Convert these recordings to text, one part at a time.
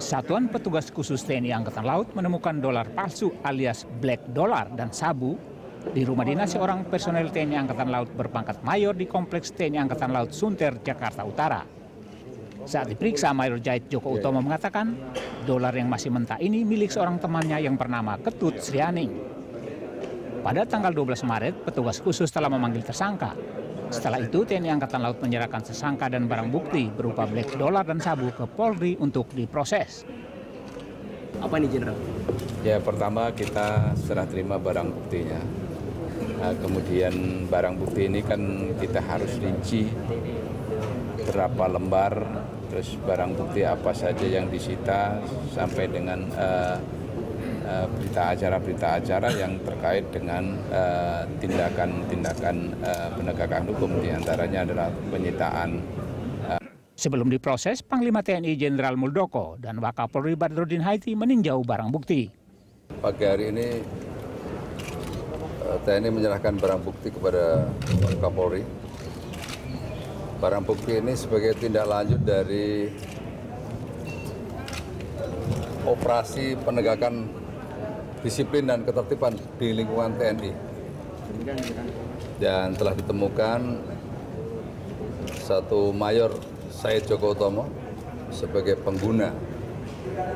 Satuan petugas khusus TNI Angkatan Laut menemukan dolar palsu alias black dollar dan sabu di rumah dinas seorang personel TNI Angkatan Laut berpangkat mayor di Kompleks TNI Angkatan Laut Sunter, Jakarta Utara. Saat diperiksa, Mayor Jait Joko Utomo mengatakan dolar yang masih mentah ini milik seorang temannya yang bernama Ketut Sriani. Pada tanggal 12 Maret, petugas khusus telah memanggil tersangka setelah itu, TNI Angkatan Laut menyerahkan sesangka dan barang bukti berupa black dollar dan sabu ke Polri untuk diproses. Apa ini, Jenderal? Ya, pertama kita serah terima barang buktinya. Nah, kemudian barang bukti ini kan kita harus rinci berapa lembar, terus barang bukti apa saja yang disita sampai dengan uh, Eh, berita acara-berita acara yang terkait dengan eh, tindakan-tindakan uh, uh, penegakan hukum diantaranya adalah penyitaan. Uh. Sebelum diproses, Panglima TNI Jenderal Muldoko dan Wakapolri Badrudin Haiti meninjau barang bukti. Pagi hari ini TNI menyerahkan barang bukti kepada Kapolri. Barang bukti ini sebagai tindak lanjut dari operasi penegakan disiplin dan ketertiban di lingkungan TNI. Dan telah ditemukan satu mayor Said Joko Utomo sebagai pengguna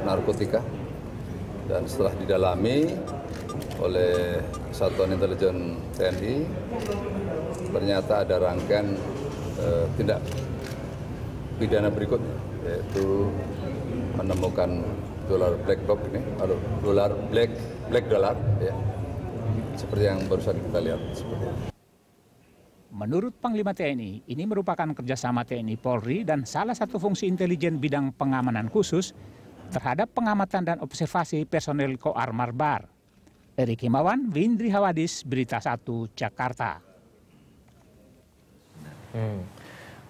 narkotika dan setelah didalami oleh Satuan Intelijen TNI ternyata ada rangkaian eh, tindak pidana berikutnya yaitu menemukan dolar black block ini atau dolar black black dollar ya seperti yang barusan kita lihat seperti ini. Menurut Panglima TNI, ini merupakan kerjasama TNI Polri dan salah satu fungsi intelijen bidang pengamanan khusus terhadap pengamatan dan observasi personel Koar Marbar. Erik Himawan, Windri Hawadis, Berita 1, Jakarta. Hmm.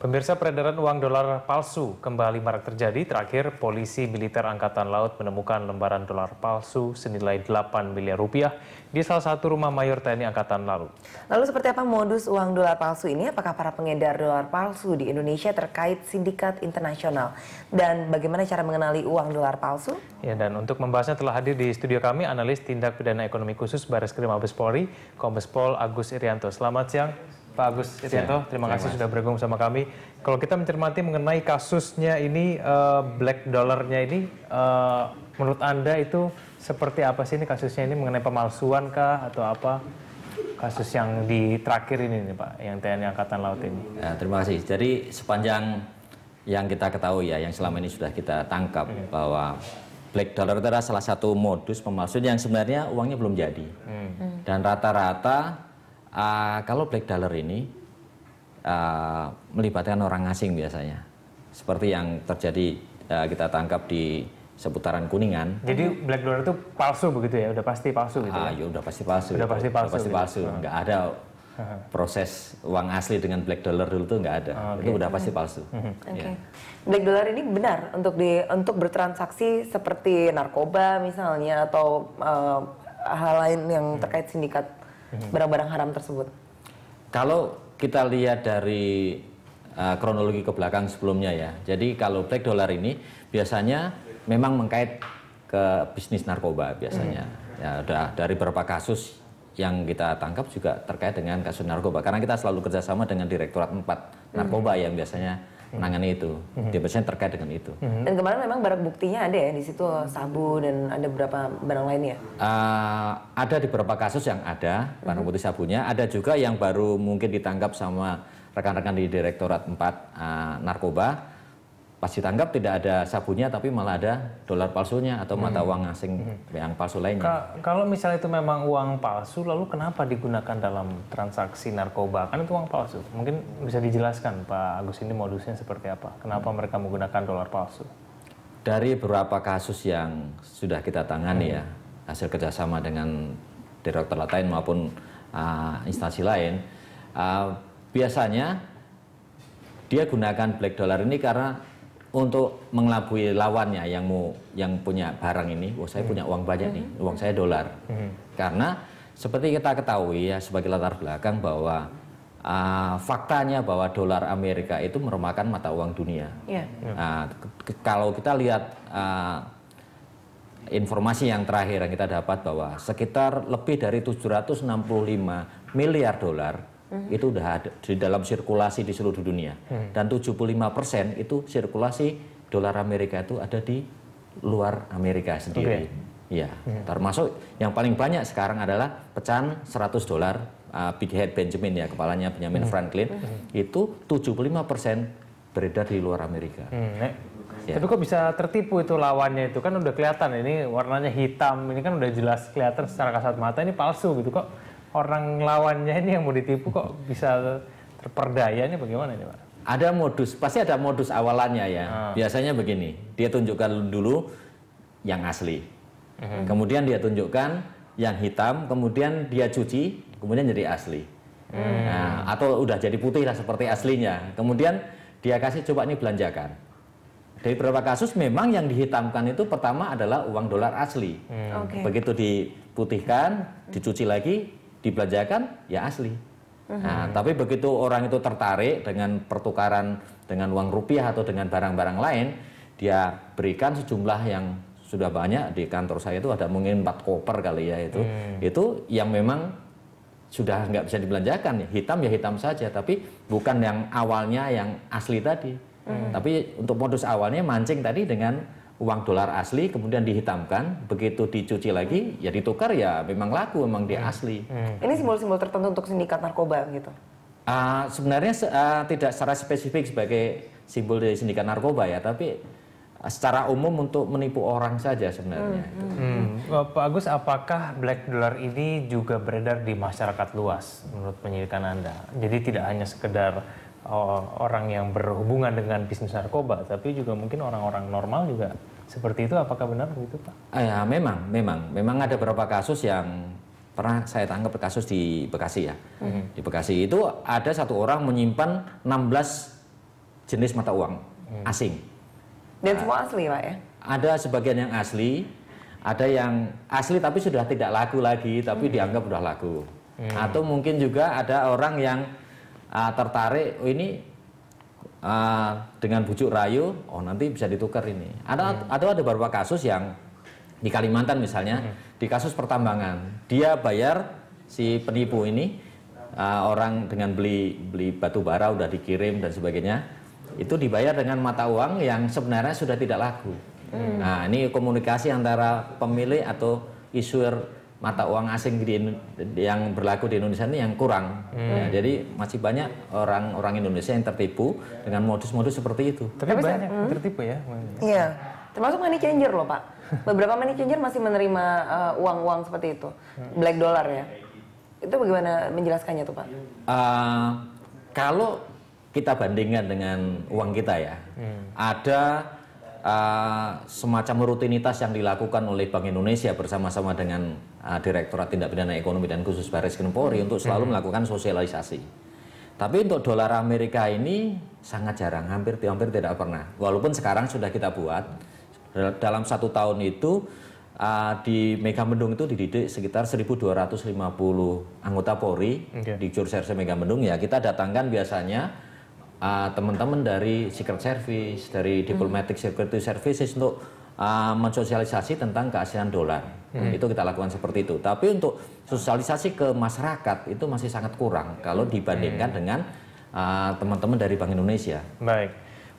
Pemirsa peredaran uang dolar palsu kembali marak terjadi. Terakhir, polisi militer Angkatan Laut menemukan lembaran dolar palsu senilai 8 miliar rupiah di salah satu rumah mayor TNI Angkatan Laut. Lalu seperti apa modus uang dolar palsu ini? Apakah para pengedar dolar palsu di Indonesia terkait sindikat internasional? Dan bagaimana cara mengenali uang dolar palsu? Ya, dan untuk membahasnya telah hadir di studio kami analis tindak pidana ekonomi khusus Baris Krim Mabes Polri, Kombes Pol Agus Irianto. Selamat siang. Pak Agus setianto ya, terima iya, kasih ya, sudah bergabung sama kami. Kalau kita mencermati mengenai kasusnya ini, uh, black dollarnya ini, uh, menurut Anda itu seperti apa sih ini kasusnya ini mengenai pemalsuan kah atau apa? Kasus yang di terakhir ini nih Pak, yang TNI Angkatan Laut ini. Ya, terima kasih. Jadi sepanjang yang kita ketahui ya, yang selama ini sudah kita tangkap hmm. bahwa black dollar adalah salah satu modus pemalsuan yang sebenarnya uangnya belum jadi. Hmm. Dan rata-rata Uh, kalau black dollar ini uh, melibatkan orang asing biasanya, seperti yang terjadi uh, kita tangkap di seputaran kuningan. Jadi black dollar itu palsu begitu ya, udah pasti palsu gitu ya? Ah, ya udah pasti palsu. Udah pasti palsu. Udah pasti gitu? palsu, gitu. ada proses uang asli dengan black dollar dulu tuh nggak ada. okay. Itu udah pasti palsu. Iya. Okay. Yeah. Black dollar ini benar untuk di untuk bertransaksi seperti narkoba misalnya atau uh, hal lain yang terkait sindikat Mhm. barang-barang haram tersebut? Kalau kita lihat dari uh, kronologi ke belakang sebelumnya ya. Jadi kalau black dollar ini biasanya memang mengkait ke bisnis narkoba biasanya. Hmm. Ya udah dari beberapa kasus yang kita tangkap juga terkait dengan kasus narkoba karena kita selalu kerjasama dengan Direktorat 4 mhm. narkoba hmm. yang biasanya menangani itu. Hmm. Dia biasanya terkait dengan itu. Hmm. Dan kemarin memang barang buktinya ada ya di situ sabu dan ada beberapa barang lainnya. Uh, ada di beberapa kasus yang ada barang hmm. bukti sabunya. Ada juga yang baru mungkin ditangkap sama rekan-rekan di Direktorat 4 uh, eh, narkoba pas ditangkap tidak ada sabunnya tapi malah ada dolar palsunya atau mata hmm. uang asing hmm. yang palsu lainnya. Ka kalau misalnya itu memang uang palsu, lalu kenapa digunakan dalam transaksi narkoba? Kan itu uang palsu. Mungkin bisa dijelaskan Pak Agus ini modusnya seperti apa? Kenapa hmm. mereka menggunakan dolar palsu? Dari beberapa kasus yang sudah kita tangani ya, hmm. ya, hasil kerjasama dengan direktur lain maupun uh, instansi lain, uh, biasanya dia gunakan black dollar ini karena untuk mengelabui lawannya yang mau yang punya barang ini, oh saya hmm. punya uang banyak hmm. nih, uang saya dolar. Hmm. Karena seperti kita ketahui ya sebagai latar belakang bahwa uh, faktanya bahwa dolar Amerika itu merupakan mata uang dunia. Yeah. Ya. Uh, kalau kita lihat uh, informasi yang terakhir yang kita dapat bahwa sekitar lebih dari 765 miliar dolar hmm. itu sudah ada di dalam sirkulasi di seluruh dunia hmm. dan 75% persen itu sirkulasi dolar Amerika itu ada di luar Amerika sendiri. Okay. Ya, hmm. termasuk yang paling banyak sekarang adalah pecahan 100 dolar uh, Big Head Benjamin ya, kepalanya Benjamin hmm. Franklin hmm. itu 75% beredar di luar Amerika. Hmm. Ya. Tapi kok bisa tertipu itu lawannya itu kan udah kelihatan ini warnanya hitam, ini kan udah jelas kelihatan secara kasat mata ini palsu gitu kok orang lawannya ini yang mau ditipu kok bisa terperdaya ini bagaimana ini Pak? Ada modus, pasti ada modus awalannya ya. Ah. Biasanya begini, dia tunjukkan dulu yang asli. hmm Kemudian dia tunjukkan yang hitam, kemudian dia cuci, kemudian jadi asli. Hmm. Nah, atau udah jadi putih lah seperti aslinya. Kemudian dia kasih coba nih belanjakan. Dari beberapa kasus memang yang dihitamkan itu pertama adalah uang dolar asli. Hmm. Okay. Begitu diputihkan, dicuci lagi, dibelanjakan ya asli. Mhm. Nah, tapi begitu orang itu tertarik dengan pertukaran dengan uang rupiah atau dengan barang-barang lain, dia berikan sejumlah yang sudah banyak di kantor saya itu ada mungkin empat koper kali ya itu. Hmm. Itu yang memang sudah nggak bisa dibelanjakan. Hitam ya hitam saja, tapi bukan yang awalnya yang asli tadi. Hmm. Tapi untuk modus awalnya mancing tadi dengan uang dolar asli kemudian dihitamkan begitu dicuci lagi ya ditukar ya memang laku memang dia hmm. asli hmm. ini simbol-simbol tertentu untuk sindikat narkoba gitu uh, sebenarnya uh, tidak secara spesifik sebagai simbol dari sindikat narkoba ya tapi ah, secara umum untuk menipu orang saja sebenarnya. Hmm. Hmm. hmm. Pak Agus, apakah black dollar ini juga beredar di masyarakat luas menurut penyidikan Anda? Jadi tidak hanya sekedar Eh, orang yang berhubungan dengan bisnis narkoba, tapi juga mungkin orang-orang normal juga seperti itu. Apakah benar begitu, Pak? Ya, memang, memang, memang ada beberapa kasus yang pernah saya tangkap kasus di Bekasi ya. Hmm. Di Bekasi itu ada satu orang menyimpan 16 jenis mata uang hmm. asing. Dan nah, semua asli, Pak ya? Ada sebagian yang asli, ada yang asli tapi sudah tidak laku lagi, tapi hmm. dianggap sudah laku. Hmm. Atau mungkin juga ada orang yang uh, tertarik oh ini uh, dengan bujuk rayu oh nanti bisa ditukar ini ada hmm. atau ada beberapa kasus yang di Kalimantan misalnya hmm. di kasus pertambangan dia bayar si penipu ini uh, orang dengan beli beli batu bara udah dikirim dan sebagainya itu dibayar dengan mata uang yang sebenarnya sudah tidak laku hmm. nah ini komunikasi antara pemilik atau issuer mata uang asing di, yang berlaku di Indonesia ini yang kurang. Hmm. Ya, jadi masih banyak orang-orang Indonesia yang tertipu dengan modus-modus seperti itu. Tapi, Tapi banyak hmm. tertipu ya. Iya. Termasuk money changer loh, Pak. Beberapa money changer masih menerima eh, uang-uang uh, seperti itu. Hmm. Black dollar ya. Itu bagaimana menjelaskannya tuh, Pak? Uh, kalau kita bandingkan dengan uang kita ya, hmm. ada uh, semacam rutinitas yang dilakukan oleh Bank Indonesia bersama-sama dengan uh, Direktorat Tindak Pidana Ekonomi dan Khusus Baris Krim Polri untuk selalu hmm. melakukan sosialisasi. Tapi untuk dolar Amerika ini sangat jarang, hampir hampir tidak pernah. Walaupun sekarang sudah kita buat dalam satu tahun itu uh, di Megamendung itu dididik sekitar 1.250 anggota Polri okay. di Jurserse Megamendung ya kita datangkan biasanya eh, teman-teman uh, dari Secret Service, dari Diplomatic Security Services untuk uh, mensosialisasi tentang keaslian dolar. Hmm. Itu kita lakukan seperti itu. Tapi untuk sosialisasi ke masyarakat itu masih sangat kurang kalau dibandingkan hmm. dengan ah, teman-teman uh, dari Bank Indonesia. Baik.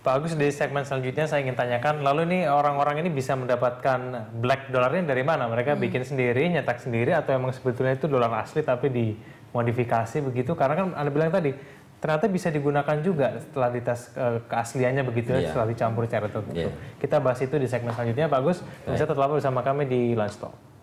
Pak Agus di segmen selanjutnya saya ingin tanyakan, lalu ini orang-orang ini bisa mendapatkan black dolarnya dari mana? Mereka hmm. bikin sendiri, nyetak sendiri, atau emang sebetulnya itu dolar asli tapi dimodifikasi begitu? Karena kan Anda bilang tadi, ternyata bisa digunakan juga setelah dites uh, keasliannya begitu yeah. setelah dicampur cara tertentu. Yeah. Kita bahas itu di segmen selanjutnya Pak Gus Bisa tetap bersama kami di Lunch Talk.